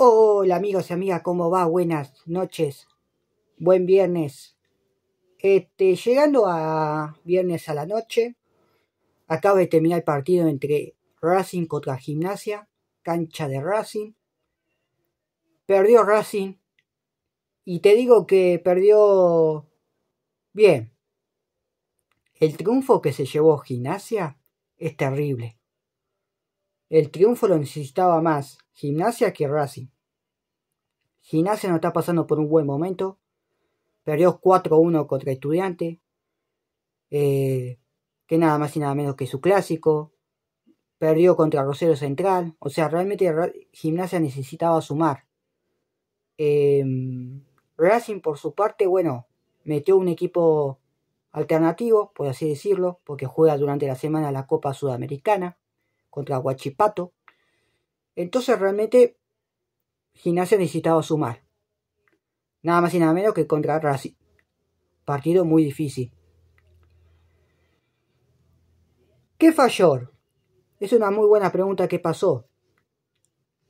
Hola amigos y amigas, ¿cómo va? Buenas noches, buen viernes. Este, llegando a viernes a la noche, acabo de terminar el partido entre Racing contra Gimnasia, cancha de Racing. Perdió Racing y te digo que perdió bien. El triunfo que se llevó Gimnasia es terrible. El triunfo lo necesitaba más Gimnasia que Racing. Gimnasia no está pasando por un buen momento. Perdió 4-1 contra Estudiante. Eh, que nada más y nada menos que su clásico. Perdió contra Rosero Central. O sea, realmente Gimnasia necesitaba sumar. Em, Racing, por su parte, bueno, metió un equipo alternativo, por así decirlo, porque juega durante la semana la Copa Sudamericana contra Guachipato. Entonces realmente Gimnasia necesitaba sumar. Nada más y nada menos que contra Racing. Partido muy difícil. ¿Qué falló? Es una muy buena pregunta que pasó.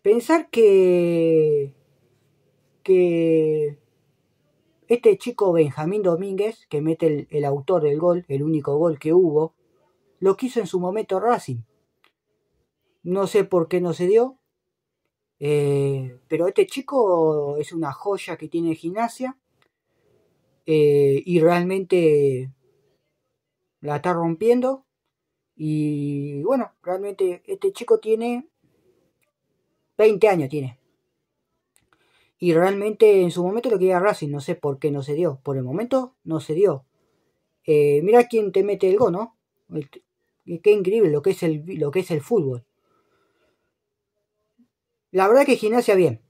Pensar que. que. Este chico Benjamín Domínguez, que mete el autor del gol, el único gol que hubo, lo quiso en su momento Racing. No sé por qué no se dio. Eh, pero este chico es una joya que tiene gimnasia. Eh, y realmente la está rompiendo. Y bueno, realmente este chico tiene 20 años. tiene Y realmente en su momento lo quería Racing. No sé por qué no se dio. Por el momento no se dio. Eh, mira quién te mete el gol, ¿no? Qué increíble lo que es lo que es el fútbol. La verdad que gimnasia bien.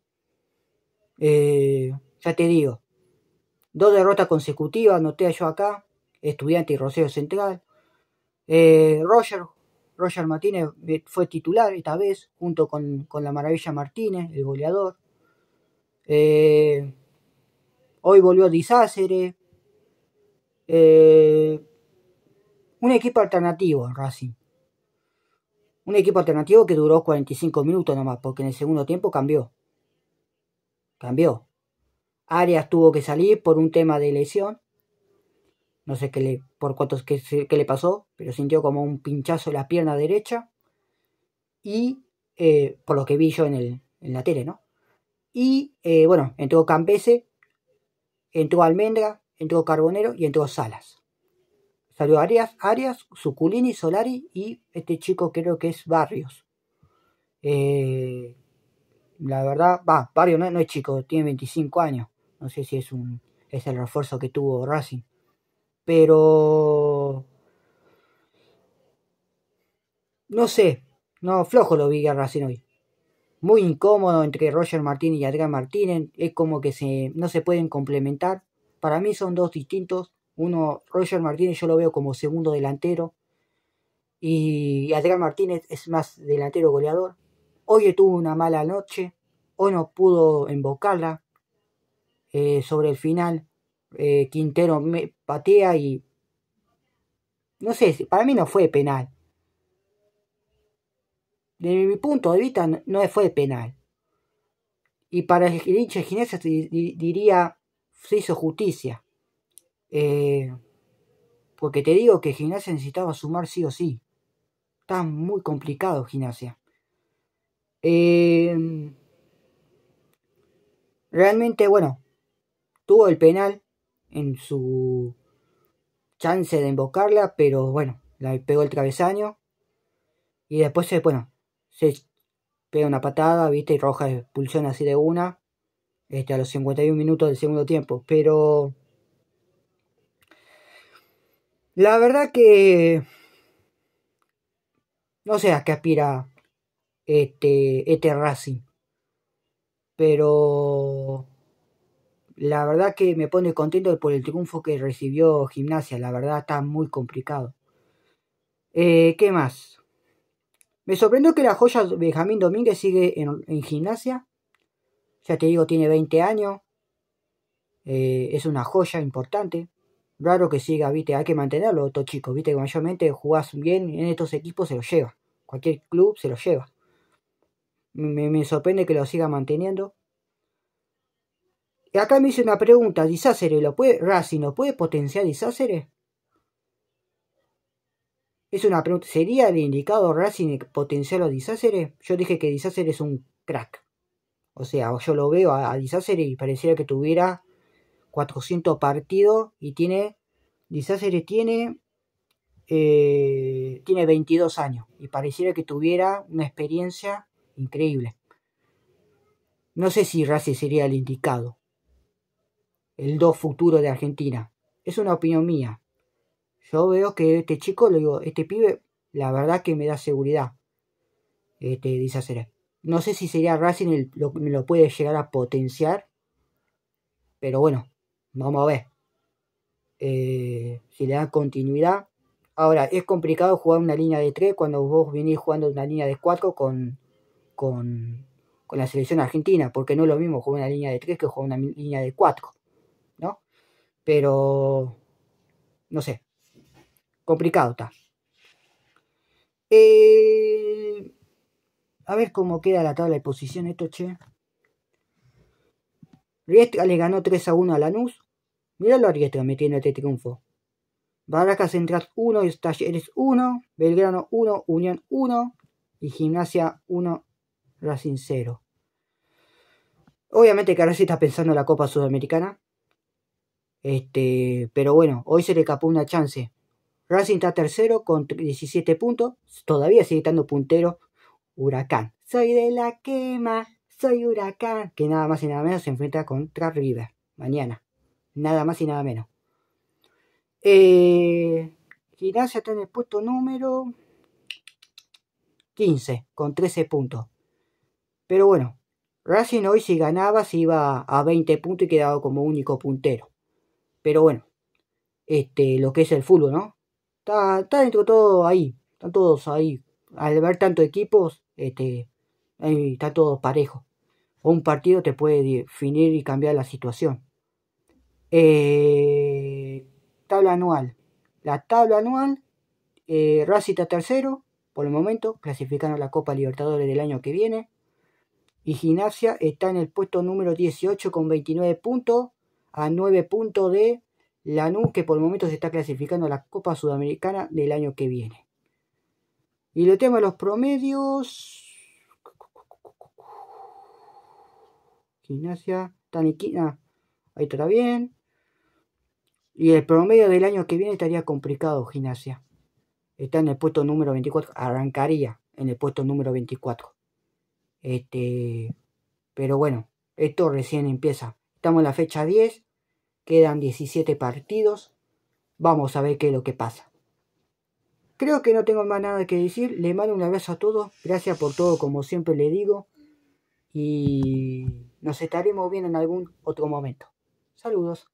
Eh, ya te digo. Dos derrotas consecutivas, anoté yo acá. Estudiante y Rocío Central. Eh, Roger, Roger Martínez fue titular esta vez, junto con, la maravilla Martínez, el goleador. Eh, hoy volvió Disácere. un equipo alternativo Racing. Un equipo alternativo que duró 45 minutos nomás, porque en el segundo tiempo cambió. Cambió. Arias tuvo que salir por un tema de lesión. No sé qué le, por cuántos le pasó, pero sintió como un pinchazo en la pierna derecha. Y eh, por lo que vi yo en, el, en la tele, ¿no? Y eh, bueno, entró Campese, entró Almendra, entró Carbonero y entró Salas. Salió Arias, Arias, Suculini, Solari y este chico creo que es Barrios. Eh, la verdad, va, Barrios no, es chico, tiene 25 años. No sé si es un es el refuerzo que tuvo Racing. Pero no sé, no flojo lo vi a Racing hoy. Muy incómodo entre Roger Martínez y Adrián Martínez, es como que se no se pueden complementar. Para mí son dos distintos uno, Roger Martínez yo lo veo como segundo delantero. Y Adrián Martínez es más delantero goleador. Hoy tuvo una mala noche. Hoy no pudo embocarla. Eh, sobre el final, eh, Quintero me patea y... No sé, para mí no fue penal. Desde mi punto de vista no fue penal. Y para el hincha de diría, se hizo justicia. Eh, porque te digo que gimnasia necesitaba sumar sí o sí. Está muy complicado gimnasia. Em, realmente, bueno, tuvo el penal en su chance de invocarla, pero bueno, la pegó el travesaño. Y después, bueno, se pega una patada, viste, y roja expulsión así de una, este, a los 51 minutos del segundo tiempo. Pero la verdad que... No sé a qué aspira este, este, Racing. Pero... La verdad que me pone contento por el triunfo que recibió Gimnasia. La verdad está muy complicado. Eh, ¿Qué más? Me sorprendió que la joya Benjamín Domínguez sigue en, gimnasia. Ya te digo, tiene 20 años. Eh, es una joya importante. Raro que siga, viste, hay que mantenerlo otro chico, viste, que mayormente jugás bien en estos equipos se lo lleva. Cualquier club se lo lleva. Me, sorprende que lo siga manteniendo. Y acá me hice una pregunta, Disácere, ¿lo puede, Racing, ¿lo puede potenciar Disácere? Es una pregunta, ¿sería el indicado Racing potenciar a Disácere? Yo dije que Disácere es un crack. O sea, yo lo veo a, a y pareciera que tuviera 400 partidos y tiene, disáceres. tiene, eh, tiene 22 años y pareciera que tuviera una experiencia increíble. No sé si Racing sería el indicado, el dos futuro de Argentina. Es una opinión mía. Yo veo que este chico, este pibe, la verdad que me da seguridad. Este, dice No sé si sería Racing el, lo, me lo puede llegar a potenciar. Pero bueno, Vamos a ver eh, si le dan continuidad. Ahora, es complicado jugar una línea de 3 cuando vos venís jugando una línea de 4 con, la selección argentina, porque no es lo mismo jugar una línea de 3 que jugar una línea de 4, ¿no? Pero, no sé, complicado está. Eh, a ver cómo queda la tabla de posición esto, che. Riestra le ganó 3 a 1 a Lanús. Mira los metiendo este triunfo. Barracas Central 1, Talleres 1, Belgrano 1, Unión 1 y Gimnasia 1, Racing 0. Obviamente que ahora sí está pensando en la Copa Sudamericana. Este, pero bueno, hoy se le capó una chance. Racing está tercero con 17 puntos. Todavía sigue estando puntero Huracán. Soy de la quema, soy Huracán. Que nada más y nada menos se enfrenta contra River. Mañana. Nada más y nada menos. Eh, Gimnasia está en el puesto número 15, con 13 puntos. Pero bueno, Racing hoy si ganaba se iba a 20 puntos y quedaba como único puntero. Pero bueno, este, lo que es el fútbol, ¿no? Está, está dentro todo ahí, están todos ahí. Al ver tantos equipos, este, ahí está todo parejo. Un partido te puede definir y cambiar la situación. Eh, tabla anual. La tabla anual, eh, tercero, por el momento, clasificando a la Copa Libertadores del año que viene. Y Gimnasia está en el puesto número 18 con 29 puntos, a 9 puntos de Lanús, que por el momento se está clasificando a la Copa Sudamericana del año que viene. Y lo tengo de los promedios. Gimnasia, Taniquina, ah, ahí está bien. Y el promedio del año que viene estaría complicado, Gimnasia. Está en el puesto número 24. Arrancaría en el puesto número 24. Este, pero bueno, esto recién empieza. Estamos en la fecha 10. Quedan 17 partidos. Vamos a ver qué es lo que pasa. Creo que no tengo más nada que decir. Le mando un abrazo a todos. Gracias por todo, como siempre le digo. Y nos estaremos viendo en algún otro momento. Saludos.